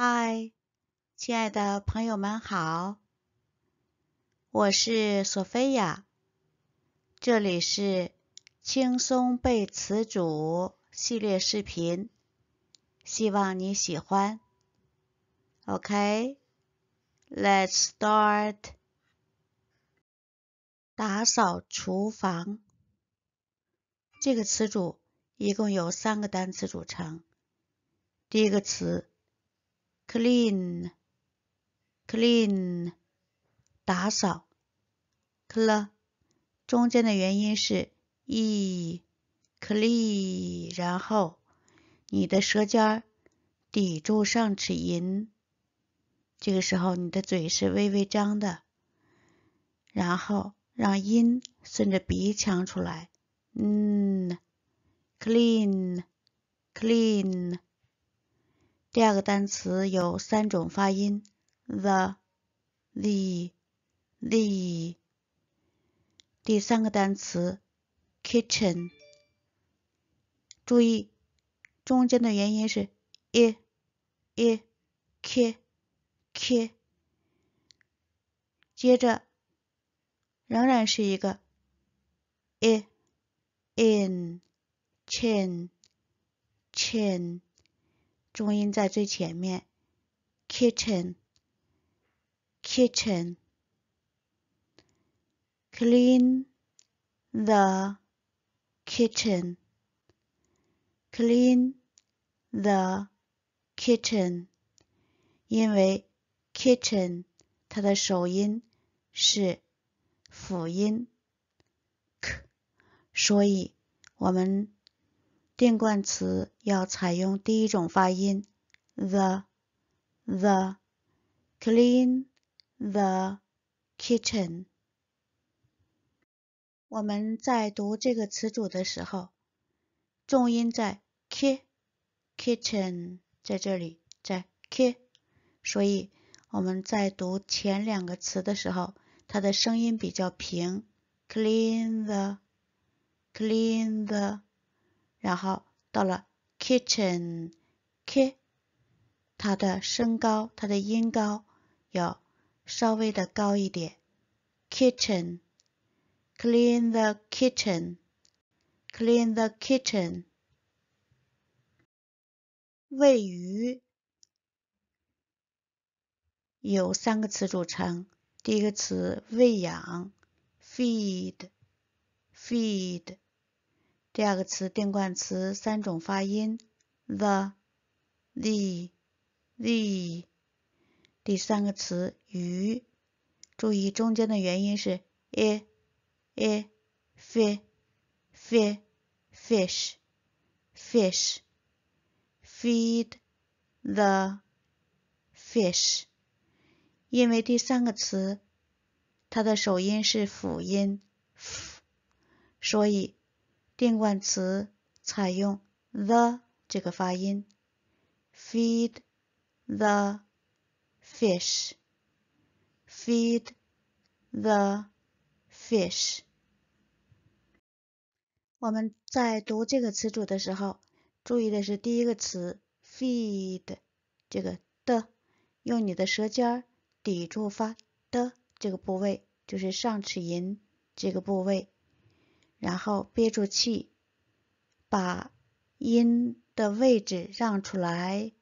嗨，亲爱的朋友们好，我是索菲亚，这里是轻松背词组系列视频，希望你喜欢。OK，Let's start 打扫厨房这个词组一共有三个单词组成，第一个词。Clean, clean, 打扫。c e 中间的元音是 e, clean。然后你的舌尖抵住上齿龈，这个时候你的嘴是微微张的，然后让音顺着鼻腔出来。嗯，clean, clean。第二个单词有三种发音，the，the，the。第三个单词，kitchen，注意中间的元音是 e，e，k，k。接着仍然是一个 e，n，ch，i n ch，ch。重音在最前面。kitchen，kitchen，clean the kitchen，clean the kitchen。因为 kitchen 它的首音是辅音 k，所以我们定冠词要采用第一种发音，the the clean the kitchen。我们在读这个词组的时候，重音在 ki kitchen，在这里在 k 所以我们在读前两个词的时候，它的声音比较平，clean the clean the。然后到了 kitchen，k，它的身高，它的音高要稍微的高一点。kitchen，clean the kitchen，clean the kitchen。喂鱼有三个词组成，第一个词喂养，feed，feed。第二个词定冠词三种发音，the，the，the。第三个词鱼，注意中间的元音是 e，e，f，f，fish，fish。feed the fish，因为第三个词它的首音是辅音 f，所以。定冠词采用 the 这个发音，feed the fish，feed the fish。我们在读这个词组的时候，注意的是第一个词 feed 这个的，用你的舌尖抵住发的这个部位，就是上齿龈这个部位。然后憋住气，把音的位置让出来，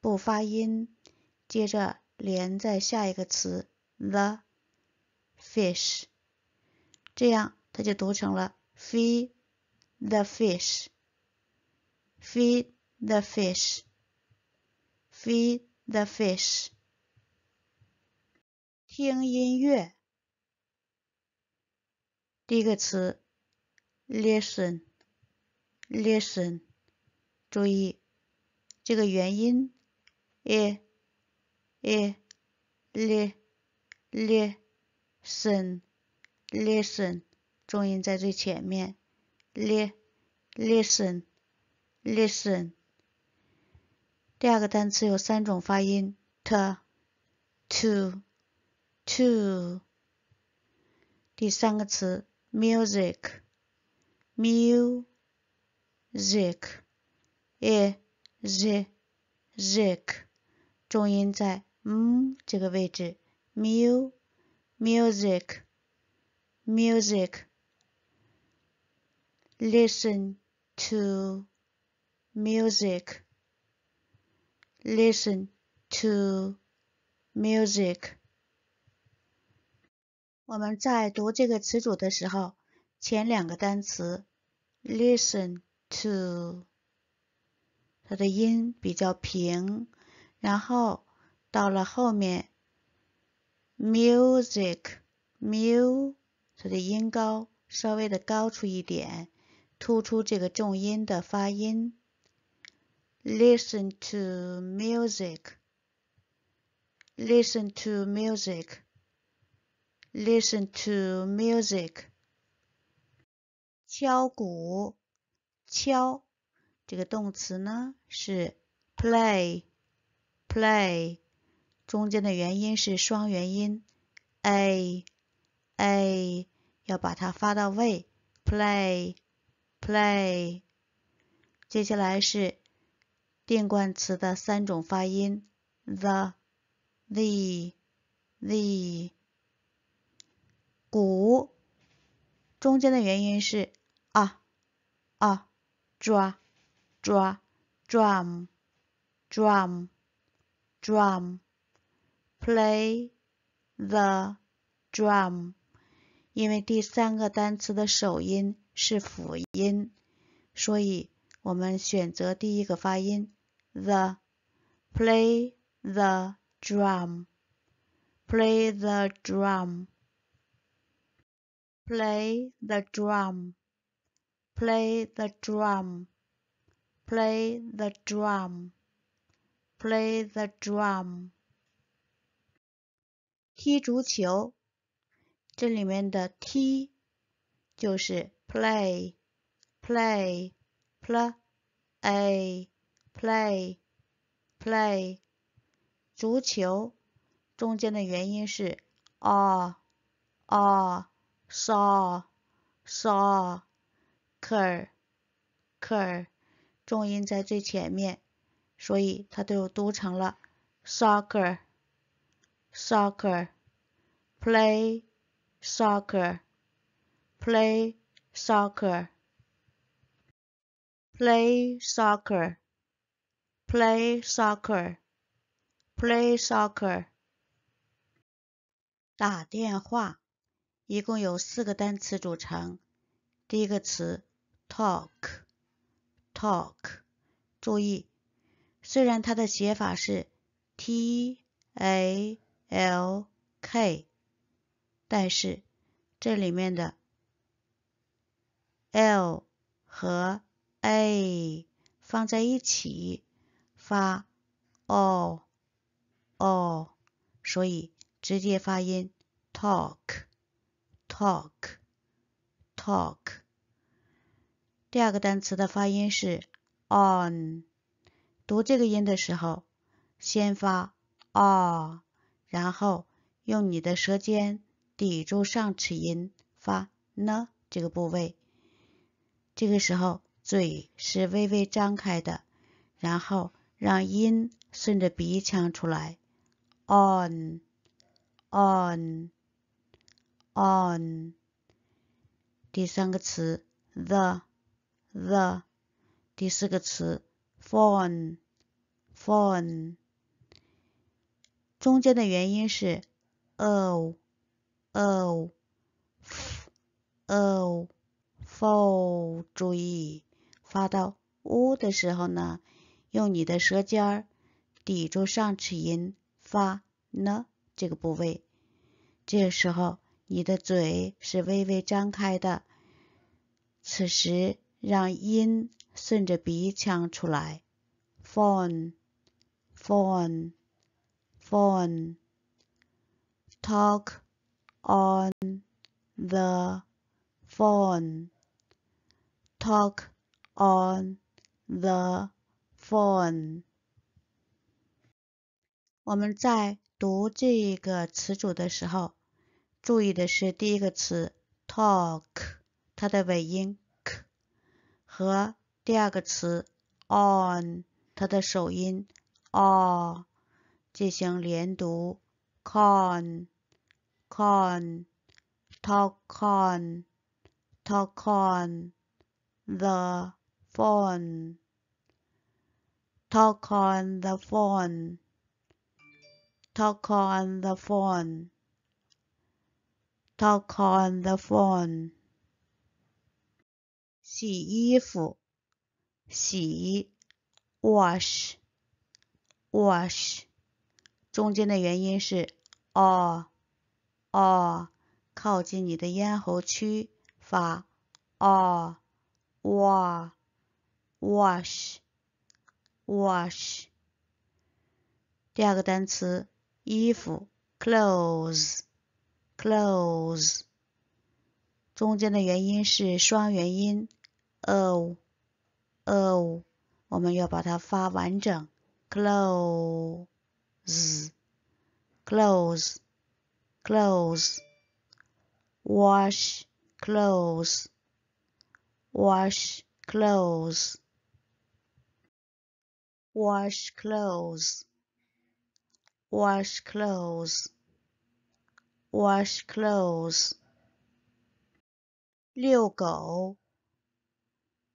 不发音，接着连在下一个词 the fish，这样它就读成了 feed the fish，feed the fish，feed the fish。听音乐，第一个词。Listen, listen，注意这个元音 e e l i l i s e n l i s t e n 重音在最前面，li，listen，listen。第二个单词有三种发音，t，to，to。第三个词，music。music，e z zic，重音在嗯这个位置。mu music music listen to music listen to music 我们在读这个词组的时候。前两个单词，listen to，它的音比较平，然后到了后面，music，mu，它的音高稍微的高出一点，突出这个重音的发音。listen to music，listen to music，listen to music。敲鼓，敲这个动词呢是 play，play 中间的元音是双元音 a，a 要把它发到位，play，play，接下来是定冠词的三种发音 the，the，the 鼓中间的元音是。ah, ah, dra, dra, drum, drum, drum. Play the drum，因为第三个单词的首音是辅音，所以我们选择第一个发音 the。Play the drum. Play the drum. Play the drum. Play the drum. Play the drum. Play the drum. 踢足球，这里面的踢就是 play play pl a play play 足球中间的元音是 r r saw saw cur 尔，u 尔，重音在最前面，所以它就读成了 soccer，soccer，play soccer，play soccer，play soccer，play soccer，play soccer。打电话，一共有四个单词组成，第一个词。Talk, talk，注意，虽然它的写法是 T A L K，但是这里面的 L 和 A 放在一起发 O O，所以直接发音 Talk, Talk, Talk。第二个单词的发音是 on，读这个音的时候，先发 on，然后用你的舌尖抵住上齿龈发呢这个部位，这个时候嘴是微微张开的，然后让音顺着鼻腔出来。on on on。第三个词 the。the 第四个词，phone，phone，中间的元音是 o o o f o 注意发到 u 的时候呢，用你的舌尖儿抵住上齿龈发呢这个部位，这时候你的嘴是微微张开的，此时。让音顺着鼻腔出来。Phone, phone, phone. Talk on the phone. Talk on the phone. 我们在读这个词组的时候，注意的是第一个词 talk，它的尾音。和第二个词 on，它的首音它的首音 o 进行连读，con con talk on talk on the phone talk on the phone talk on the phone talk on the phone 洗衣服，洗，wash，wash，中间的元音是 o，、啊，靠近你的咽喉区发 o、哇，wash，wash。第二个单词，衣服，clothes，clothes，中间的元音是双元音。c l o o 我们要把它发完整。c l o s e c l o s e c l o s e w a s h clothes，wash clothes，wash clothes，wash clothes，wash clothes，遛狗。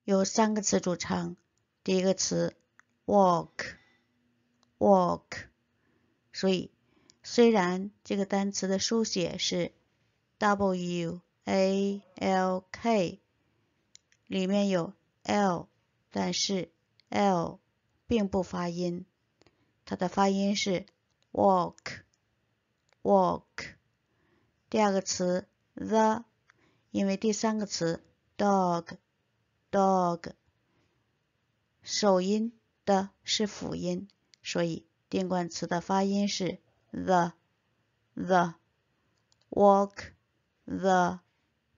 由三个词组成，第一个词 walk walk，所以虽然这个单词的书写是 w a l k，里面有 l，但是 l 并不发音，它的发音是 walk walk。第二个词 the，因为第三个词 dog。Dog，首音的是辅音，所以定冠词的发音是 the。the walk the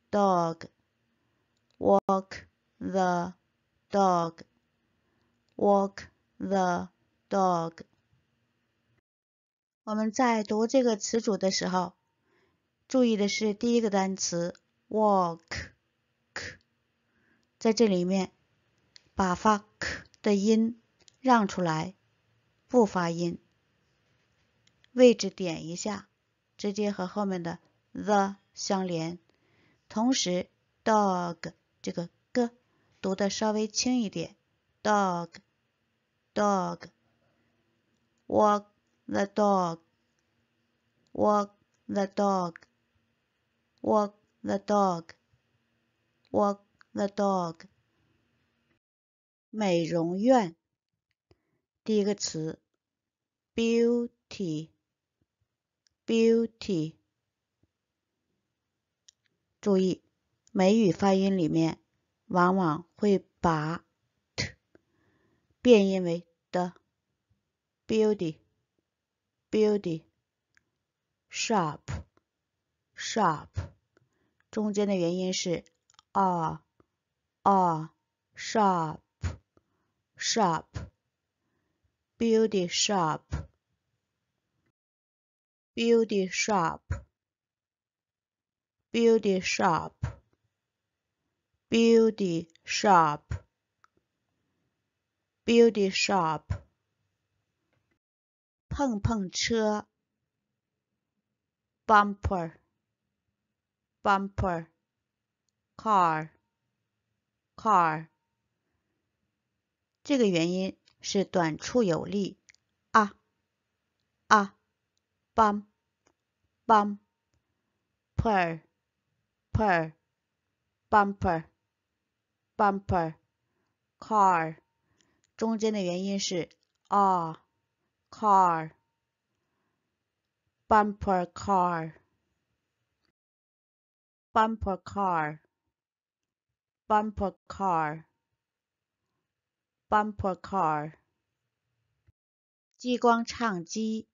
dog，walk the dog，walk the dog。我们在读这个词组的时候，注意的是第一个单词 walk。在这里面，把发 k 的音让出来，不发音，位置点一下，直接和后面的 the 相连。同时，dog 这个 g 读的稍微轻一点。dog，dog，walk the dog，walk the dog，walk the dog，walk。The dog，美容院，第一个词，beauty，beauty，注意美语发音里面，往往会把 t 变音为 d，beauty，beauty，shop，shop，中间的元音是 a。ah, shop, shop, beauty shop, beauty shop, beauty shop, beauty shop, beauty car car。这个元音是短促有力啊啊，bum bum per per bumper bumper car，中间的元音是 ah, car bumper car bumper car。bumper car, bumper car, 激光唱机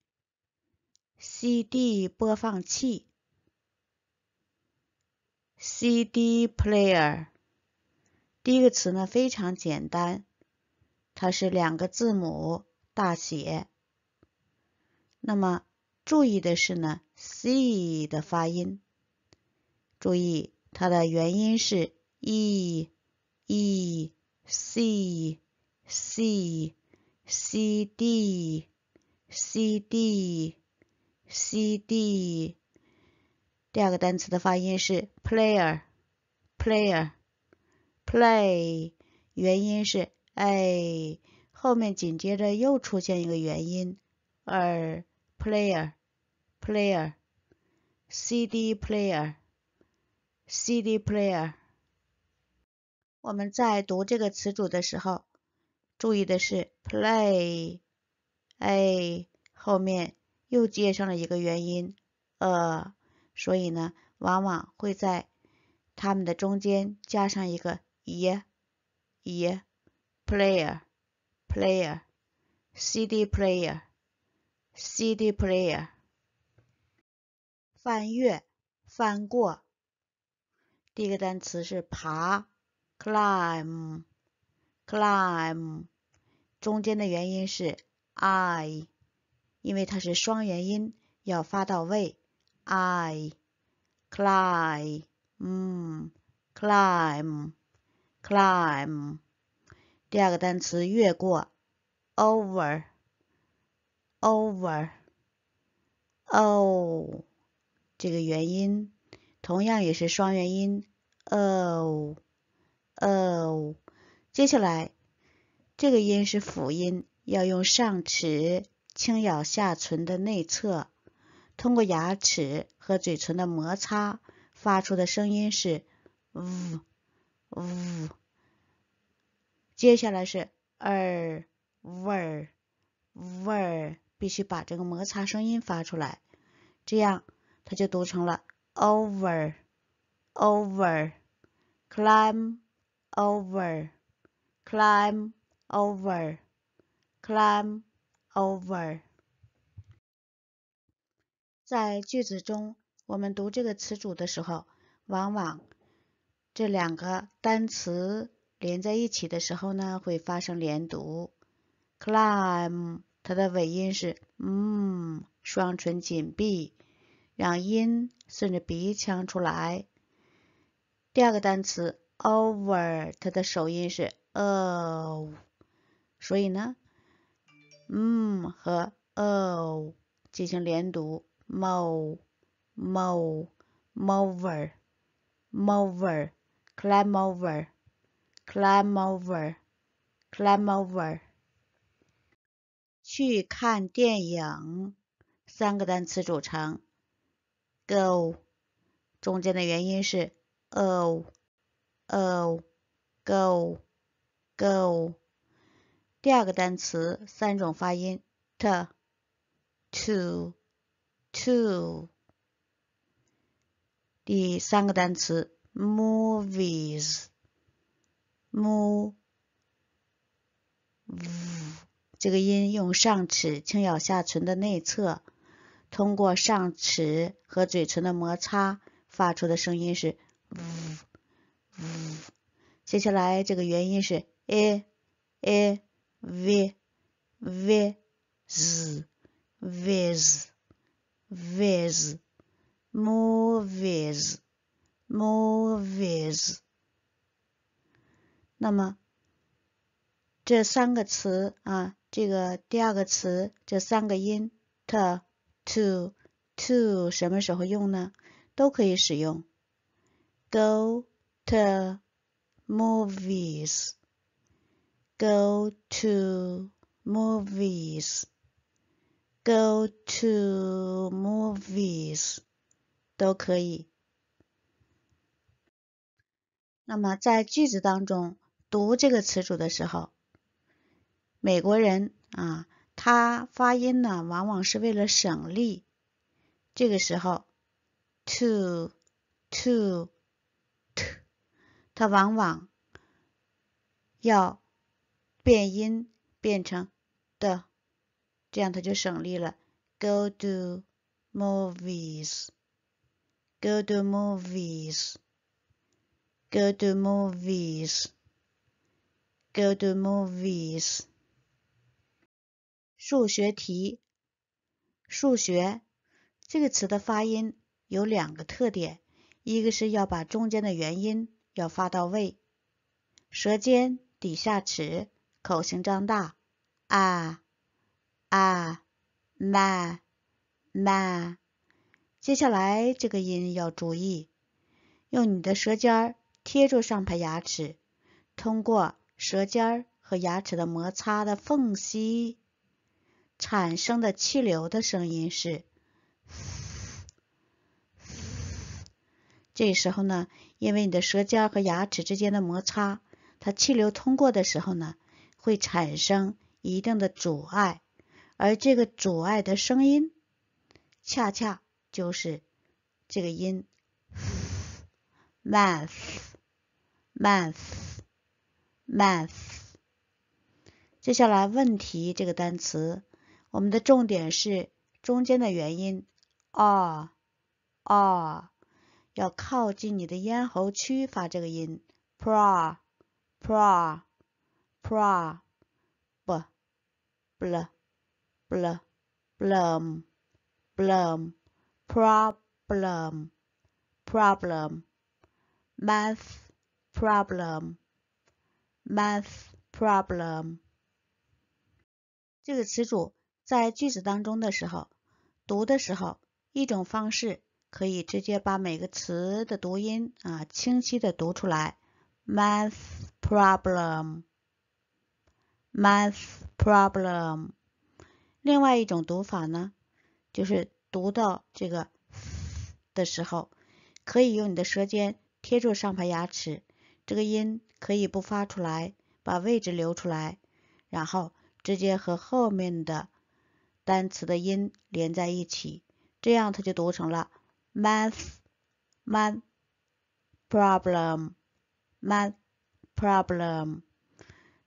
CD 播放器 CD player。第一个词呢非常简单，它是两个字母大写。那么注意的是呢，C 的发音，注意它的原因是。e e c c c d c d c d，第二个单词的发音是 player player play，元音是 a，后面紧接着又出现一个元音 r player player c d player c d player。我们在读这个词组的时候，注意的是 play，a 后面又接上了一个元音，呃，所以呢，往往会在它们的中间加上一个也也，player，player，CD player，CD player，翻越、翻过，第一个单词是爬。Climb, climb，中间的元音是 I，因为它是双元音，要发到位。I, climb, m climb, climb。第二个单词越过，over, over, o，这个元音同样也是双元音 o。哦，接下来这个音是辅音，要用上齿轻咬下唇的内侧，通过牙齿和嘴唇的摩擦发出的声音是呜呜。接下来是 er ver ver，必须把这个摩擦声音发出来，这样它就读成了 over over climb。Over, climb over, climb over。在句子中，我们读这个词组的时候，往往这两个单词连在一起的时候呢，会发生连读。Climb，它的尾音是嗯，双唇紧闭，让音顺着鼻腔出来。第二个单词。Over，它的首音是 o，所以呢嗯和 o 进行连读，move，move，move，move，climb r over，climb over，climb over，去看电影，三个单词组成，go，中间的元音是 o。Go, go, go。第二个单词三种发音。t two, two。第三个单词，Movies。m o v e 这个音用上齿轻咬下唇的内侧，通过上齿和嘴唇的摩擦发出的声音是“呜”。呜，接下来这个原因是 a a v v z v z v z m o v i e s m o v i e s 那么这三个词啊，这个第二个词这三个音，to to to，什么时候用呢？都可以使用。go to movies, go to movies, go to movies，都可以。那么在句子当中读这个词组的时候，美国人啊，他发音呢往往是为了省力。这个时候，to to。它往往要变音变成的，这样它就省力了。Go to movies, go to movies, go to movies, go to movies。数学题，数学这个词的发音有两个特点，一个是要把中间的元音。要发到位，舌尖抵下齿，口型张大，啊啊，那那。接下来这个音要注意，用你的舌尖儿贴住上排牙齿，通过舌尖儿和牙齿的摩擦的缝隙产生的气流的声音是。这时候呢，因为你的舌尖和牙齿之间的摩擦，它气流通过的时候呢，会产生一定的阻碍，而这个阻碍的声音，恰恰就是这个音。mouth，mouth，mouth。接下来问题这个单词，我们的重点是中间的元音。啊啊。要靠近你的咽喉区发这个音，pro，pro，pro，o b l e m b l e m b l e m b l e m p r o b l e m p r o b l e m m a t h problem，math problem。这个词组在句子当中的时候，读的时候，一种方式。可以直接把每个词的读音啊清晰的读出来，math problem，math problem。另外一种读法呢，就是读到这个的时候，可以用你的舌尖贴住上排牙齿，这个音可以不发出来，把位置留出来，然后直接和后面的单词的音连在一起，这样它就读成了。math math problem math problem，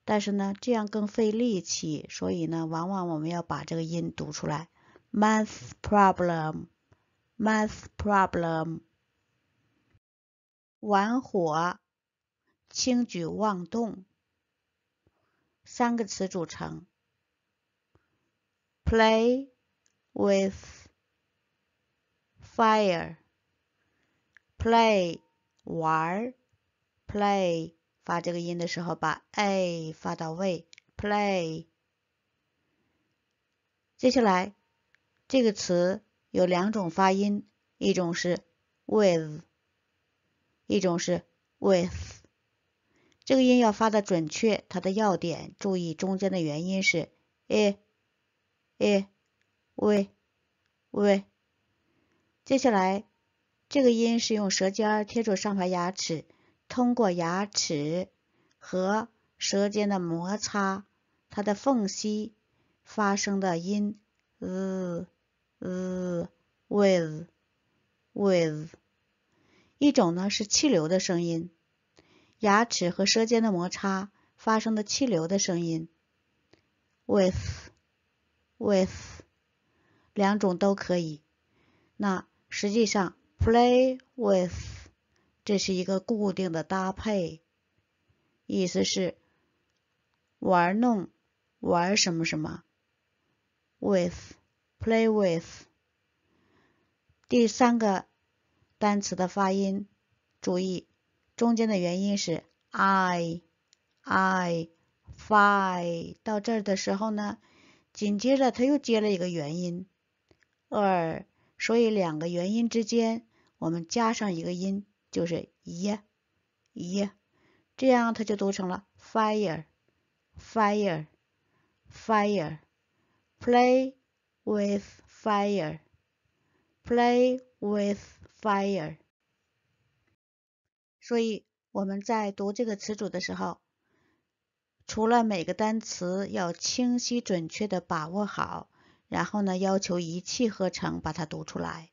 但是呢，这样更费力气，所以呢，往往我们要把这个音读出来，math problem，math problem。玩火、轻举妄动，三个词组成，play with。Fire, play 玩，play 发这个音的时候，把 a 发到位。play，接下来这个词有两种发音，一种是 with，一种是 with。这个音要发的准确，它的要点注意中间的元音是 i i v v。接下来，这个音是用舌尖贴住上排牙齿，通过牙齿和舌尖的摩擦，它的缝隙发生的音，z z with with，一种呢是气流的声音，牙齿和舌尖的摩擦发生的气流的声音，with with，两种都可以。那。实际上，play with 这是一个固定的搭配，意思是玩弄、玩什么什么。with play with。第三个单词的发音，注意中间的元音是 i i fi，到这儿的时候呢，紧接着他又接了一个元音，er。所以两个元音之间，我们加上一个音，就是耶耶，这样它就读成了 fire，fire，fire，play with fire，play with fire。所以我们在读这个词组的时候，除了每个单词要清晰准确的把握好。然后呢，要求一气呵成把它读出来。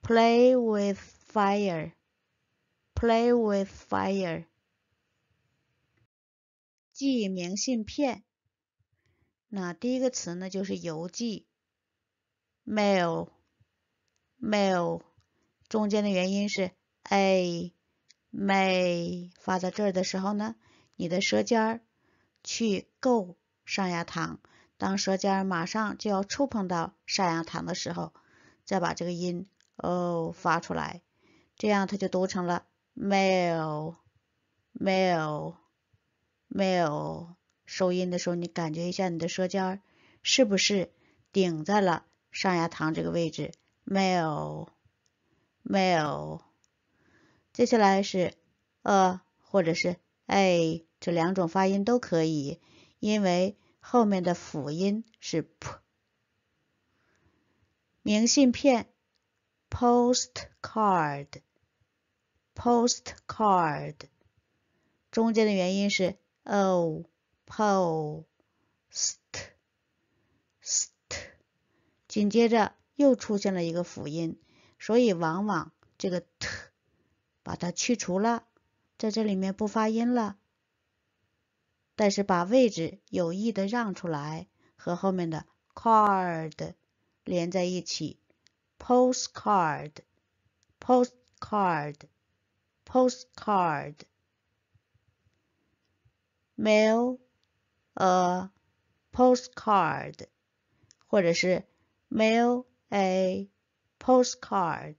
Play with fire, play with fire。寄明信片，那第一个词呢就是邮寄，mail, mail。中间的元音是 a, m a y 发在这儿的时候呢，你的舌尖儿去够上牙膛。当舌尖儿马上就要触碰到上牙膛的时候，再把这个音哦发出来，这样它就读成了 mail mail mail。收音的时候，你感觉一下你的舌尖儿是不是顶在了上牙膛这个位置？mail mail。接下来是呃或者是 a 这两种发音都可以，因为。后面的辅音是 p，明信片 postcard，postcard 中间的元音是 o，postst，紧接着又出现了一个辅音，所以往往这个 t 把它去除了，在这里面不发音了。但是把位置有意的让出来，和后面的 card 连在一起。postcard，postcard，postcard。mail a postcard，或者是 mail a postcard。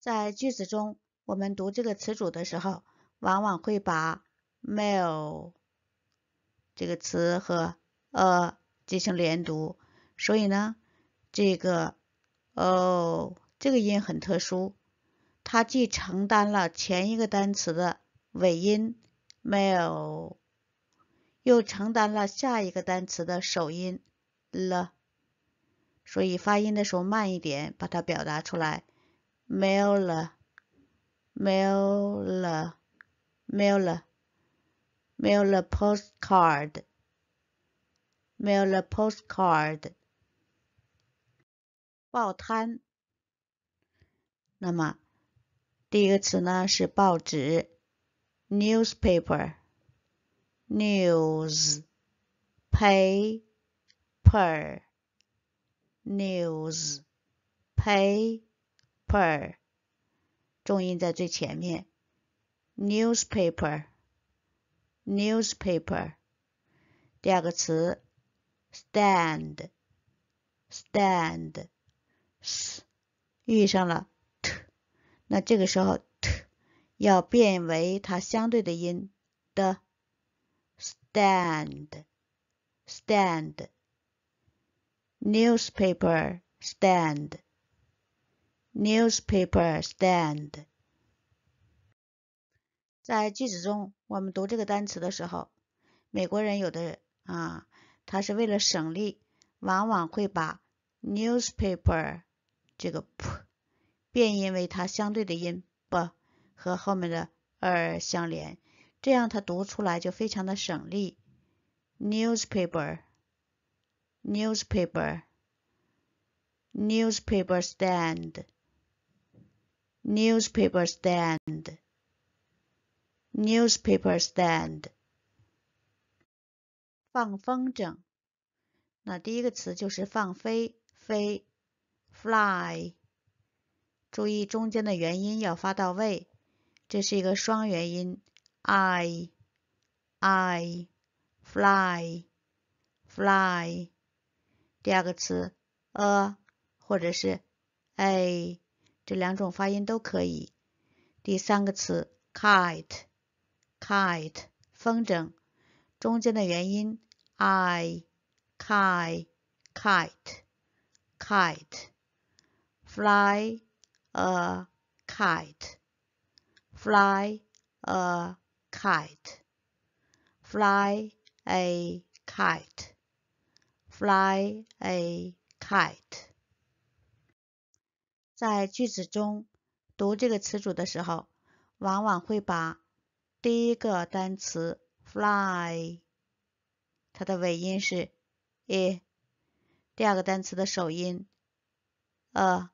在句子中，我们读这个词组的时候，往往会把。mail 这个词和 a 进行连读，所以呢，这个哦，这个音很特殊，它既承担了前一个单词的尾音 mail，又承担了下一个单词的首音了，所以发音的时候慢一点，把它表达出来，mail 了，mail 了，mail 了。mail a postcard mail a postcard 报摊。那么第一个词呢是报纸，newspaper。news paper news paper newspaper Newspaper. 第二个词 stand, newspaper。第二个词，stand，stand，遇上了遇上了 t 那这个时候 t 要变为它相对的音 d. Stand, stand, newspaper stand newspaper stand 在句子中，我们读这个单词的时候，美国人有的啊，他是为了省力，往往会把 newspaper 这个 p 变因为它相对的音 b 和后面的 r 相连，这样它读出来就非常的省力。newspaper，newspaper，newspaper stand，newspaper stand。newspaper stand，放风筝。那第一个词就是放飞飞，fly。注意中间的元音要发到位，这是一个双元音，i i fly fly。第二个词 a 或者是 a，这两种发音都可以。第三个词 kite。kite 风筝，中间的元音 i ki kite kite fly a kite fly a kite fly a kite fly a kite。在句子中读这个词组的时候，往往会把第一个单词 fly，它的尾音是 e，第二个单词的首音 a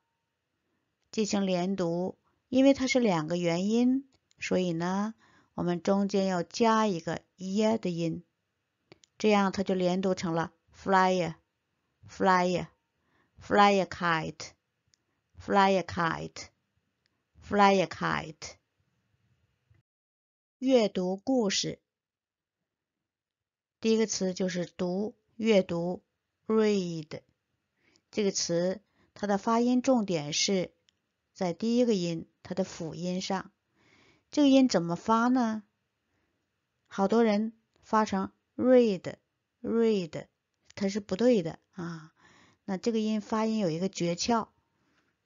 进行连读，因为它是两个元音，所以呢，我们中间要加一个 i 的音，这样它就连读成了 flyer，flyer，flyer kite，flyer kite，flyer kite。阅读故事，第一个词就是读阅读 read 这个词，它的发音重点是在第一个音它的辅音上。这个音怎么发呢？好多人发成 read read，它是不对的啊。那这个音发音有一个诀窍，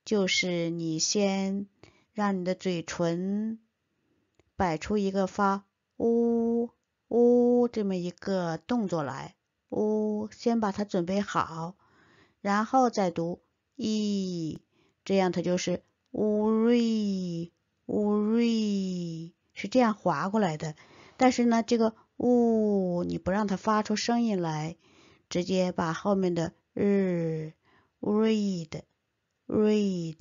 就是你先让你的嘴唇。摆出一个发呜呜这么一个动作来，呜，先把它准备好，然后再读咦，这样它就是呜瑞呜瑞是这样划过来的。但是呢，这个呜你不让它发出声音来，直接把后面的日 read read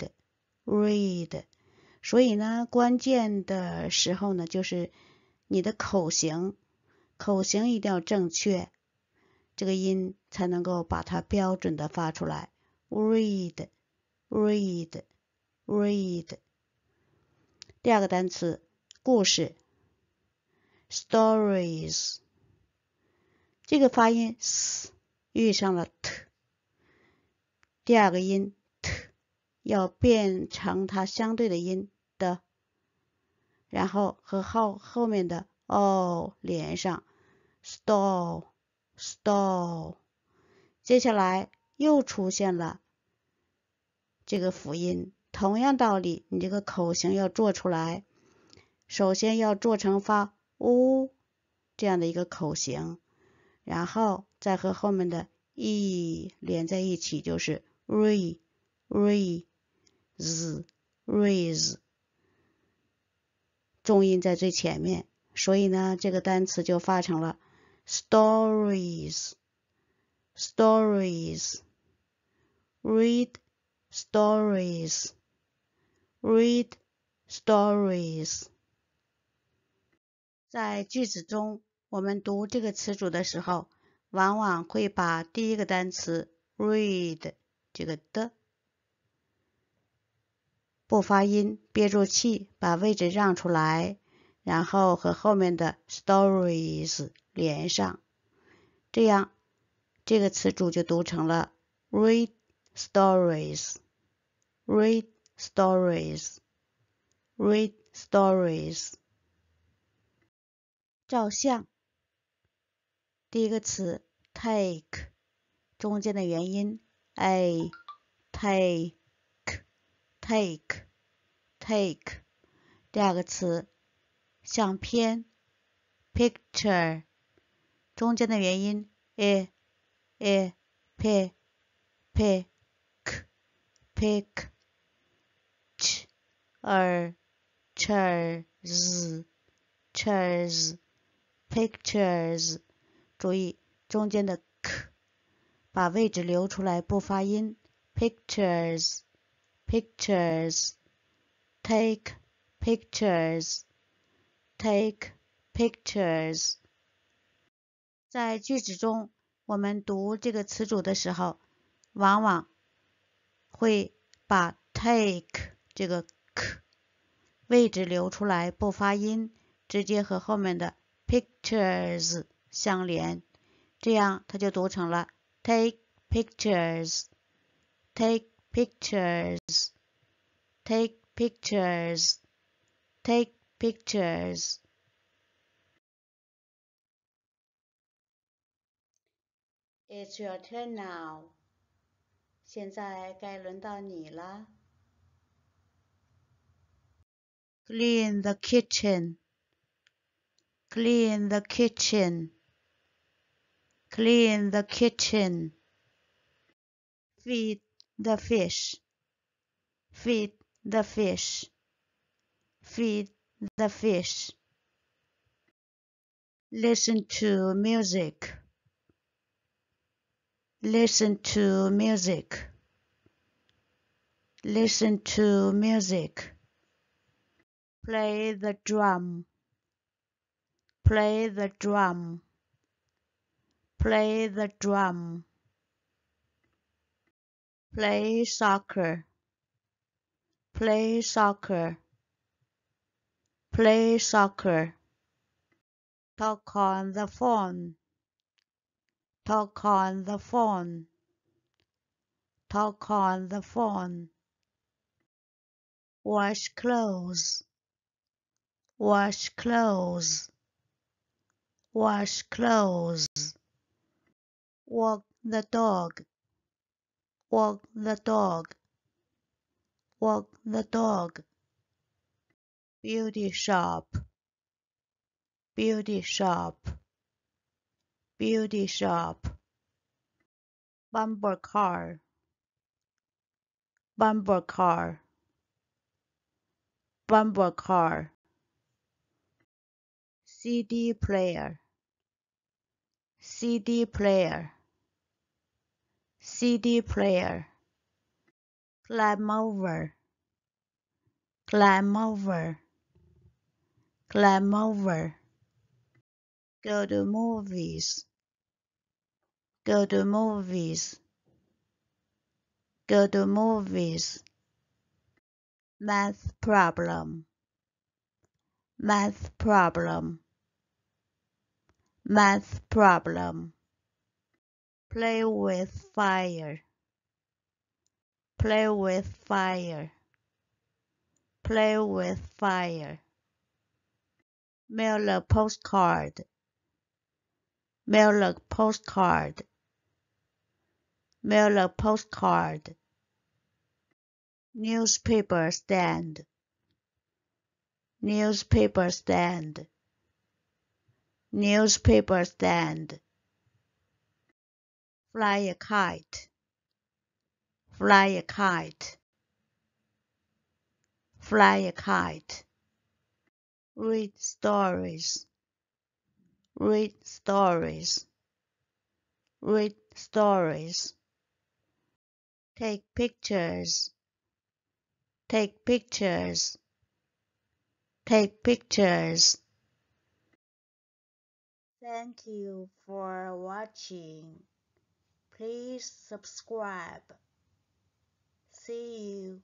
read。所以呢，关键的时候呢，就是你的口型，口型一定要正确，这个音才能够把它标准的发出来。read，read，read。第二个单词，故事，stories，这个发音 s 遇上了 t，第二个音。要变成它相对的音的，然后和后后面的哦连上，stall stall。接下来又出现了这个辅音，同样道理，你这个口型要做出来，首先要做成发呜这样的一个口型，然后再和后面的 e 连在一起，就是 re re。z raise 重音在最前面，所以呢，这个单词就发成了 stories stories read stories read stories。在句子中，我们读这个词组的时候，往往会把第一个单词 read 这个的。不发音，憋住气，把位置让出来，然后和后面的 stories 连上，这样这个词组就读成了 read stories, read stories, read stories。照相，第一个词 take，中间的元音，A, t a k e take，take，第二个词，相片，picture，中间的元音 a a p p k pick ch er chairs chairs pictures，注意中间的 Pictures. Pictures, take pictures, take pictures。在句子中，我们读这个词组的时候，往往会把 take 这个 k 位置留出来不发音，直接和后面的 pictures 相连，这样它就读成了 take pictures, take。pictures, take pictures, take pictures. It's your turn now. 现在该轮到你了。Clean the kitchen. Clean the kitchen. Clean the kitchen. Feed the fish. Feed the fish. Feed the fish. Listen to music. Listen to music. Listen to music. Play the drum. Play the drum. Play the drum play soccer play soccer play soccer talk on the phone talk on the phone talk on the phone wash clothes wash clothes wash clothes walk the dog Walk the dog. Walk the dog. Beauty shop. Beauty shop. Beauty shop. Bumper car. Bumper car. Bumper car. CD player. CD player. CD player. Climb over. Climb over. Climb over. Go to movies. Go to movies. Go to movies. Math problem. Math problem. Math problem play with fire play with fire play with fire mail a postcard mail a postcard mail a postcard newspaper stand newspaper stand newspaper stand Fly a kite. Fly a kite. Fly a kite. Read stories. Read stories. Read stories. Take pictures. Take pictures. Take pictures. Thank you for watching. Please subscribe. See you.